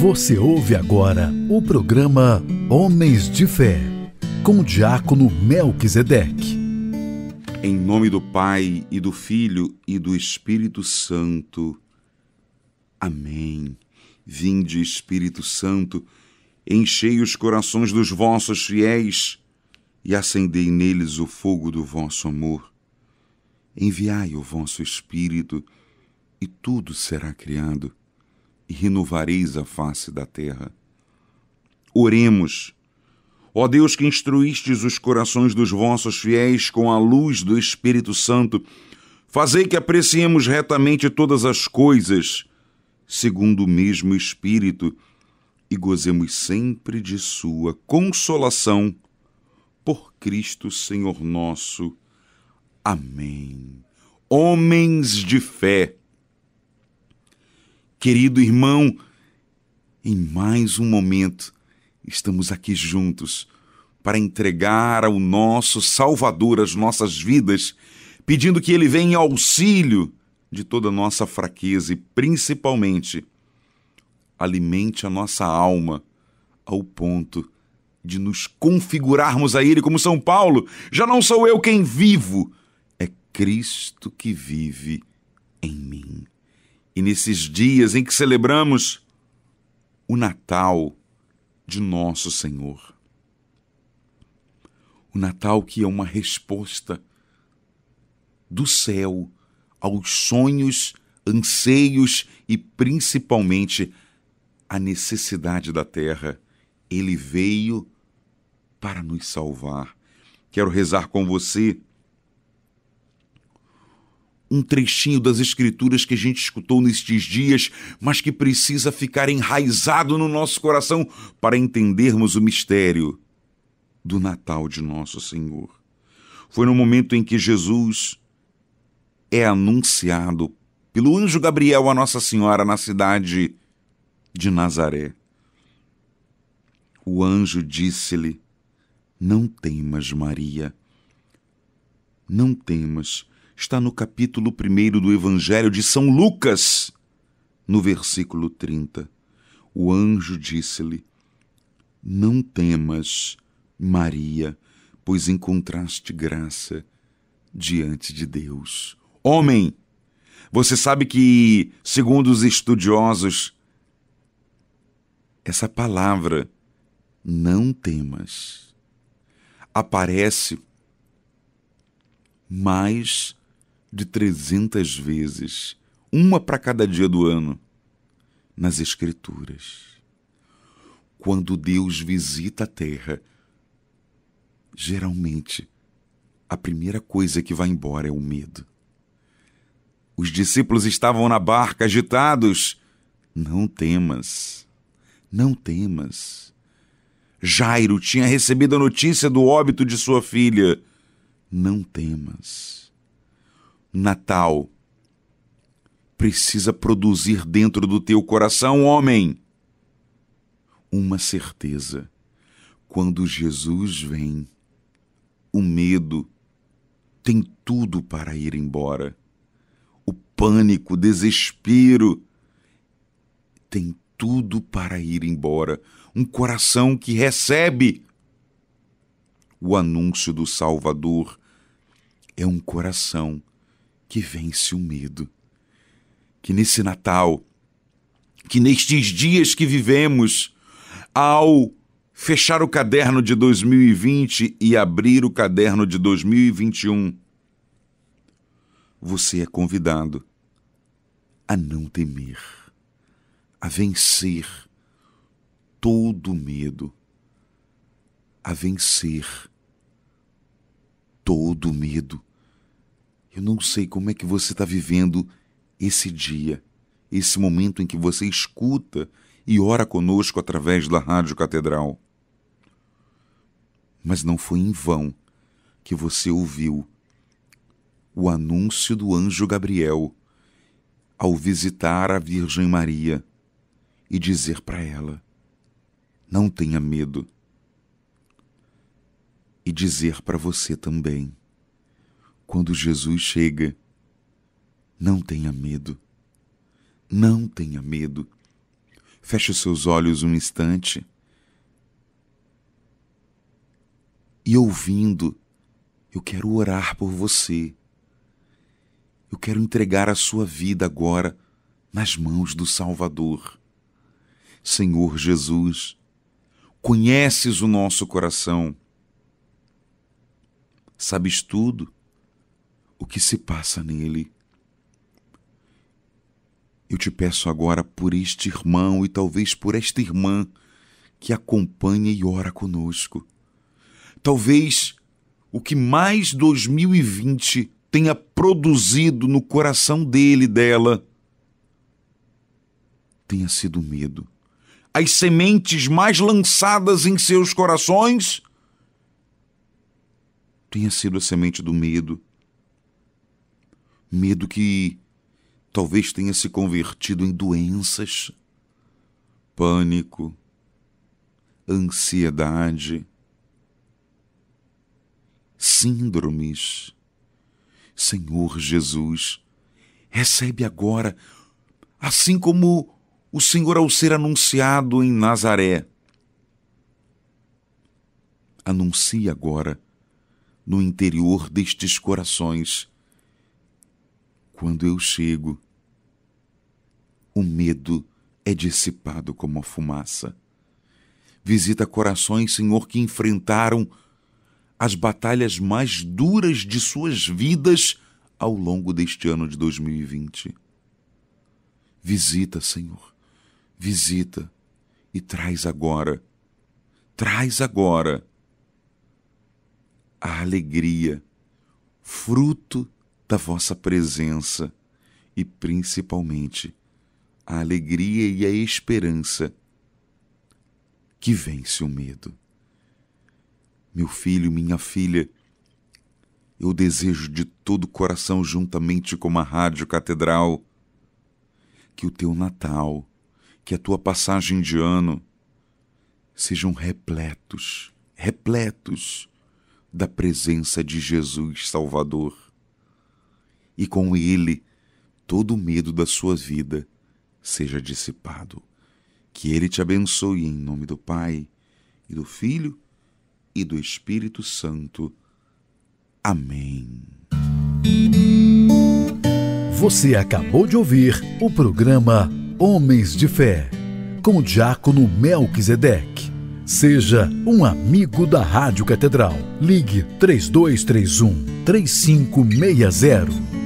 Você ouve agora o programa Homens de Fé, com o diácono Melquisedeque. Em nome do Pai e do Filho e do Espírito Santo. Amém. Vinde, Espírito Santo, enchei os corações dos vossos fiéis e acendei neles o fogo do vosso amor. Enviai o vosso Espírito e tudo será criado, e renovareis a face da terra. Oremos. Ó Deus que instruístes os corações dos vossos fiéis com a luz do Espírito Santo, fazei que apreciemos retamente todas as coisas, segundo o mesmo Espírito, e gozemos sempre de Sua consolação. Por Cristo Senhor nosso. Amém. Homens de fé. Querido irmão, em mais um momento estamos aqui juntos para entregar ao nosso Salvador as nossas vidas, pedindo que Ele venha em auxílio de toda nossa fraqueza e, principalmente, alimente a nossa alma ao ponto de nos configurarmos a Ele como São Paulo. Já não sou eu quem vivo, é Cristo que vive em mim. E nesses dias em que celebramos o Natal de Nosso Senhor. O Natal que é uma resposta do céu aos sonhos, anseios e principalmente à necessidade da terra. Ele veio para nos salvar. Quero rezar com você um trechinho das Escrituras que a gente escutou nestes dias, mas que precisa ficar enraizado no nosso coração para entendermos o mistério do Natal de Nosso Senhor. Foi no momento em que Jesus é anunciado pelo anjo Gabriel a Nossa Senhora na cidade de Nazaré. O anjo disse-lhe: Não temas, Maria. Não temas está no capítulo 1 do Evangelho de São Lucas, no versículo 30. O anjo disse-lhe: Não temas, Maria, pois encontraste graça diante de Deus. Homem, você sabe que, segundo os estudiosos, essa palavra, não temas, aparece mais de 300 vezes, uma para cada dia do ano, nas Escrituras. Quando Deus visita a terra, geralmente a primeira coisa que vai embora é o medo. Os discípulos estavam na barca agitados. Não temas, não temas. Jairo tinha recebido a notícia do óbito de sua filha. Não temas natal precisa produzir dentro do teu coração, homem, uma certeza. Quando Jesus vem, o medo tem tudo para ir embora. O pânico, o desespero tem tudo para ir embora. Um coração que recebe o anúncio do Salvador é um coração que que vence o medo. Que nesse Natal, que nestes dias que vivemos, ao fechar o caderno de 2020 e abrir o caderno de 2021, você é convidado a não temer, a vencer todo medo, a vencer todo medo. Eu não sei como é que você está vivendo esse dia, esse momento em que você escuta e ora conosco através da Rádio Catedral. Mas não foi em vão que você ouviu o anúncio do anjo Gabriel ao visitar a Virgem Maria e dizer para ela: Não tenha medo. E dizer para você também quando Jesus chega. Não tenha medo. Não tenha medo. Feche seus olhos um instante. E ouvindo, eu quero orar por você. Eu quero entregar a sua vida agora nas mãos do Salvador. Senhor Jesus, conheces o nosso coração. Sabes tudo o que se passa nele. Eu te peço agora por este irmão e talvez por esta irmã que acompanha e ora conosco. Talvez o que mais 2020 tenha produzido no coração dele dela tenha sido medo. As sementes mais lançadas em seus corações tenha sido a semente do medo, medo que talvez tenha se convertido em doenças, pânico, ansiedade, síndromes. Senhor Jesus, recebe agora, assim como o Senhor ao ser anunciado em Nazaré. Anuncie agora no interior destes corações quando eu chego, o medo é dissipado como a fumaça. Visita corações, Senhor, que enfrentaram as batalhas mais duras de suas vidas ao longo deste ano de 2020. Visita, Senhor, visita e traz agora, traz agora a alegria, fruto da vossa presença e principalmente a alegria e a esperança que vence o medo. Meu filho, minha filha, eu desejo de todo o coração, juntamente com a Rádio Catedral, que o teu Natal, que a tua passagem de ano, sejam repletos, repletos da presença de Jesus Salvador e com ele todo o medo da sua vida seja dissipado. Que ele te abençoe em nome do Pai, e do Filho e do Espírito Santo. Amém. Você acabou de ouvir o programa Homens de Fé, com o diácono Melquisedeque. Seja um amigo da Rádio Catedral. Ligue 3231 3560.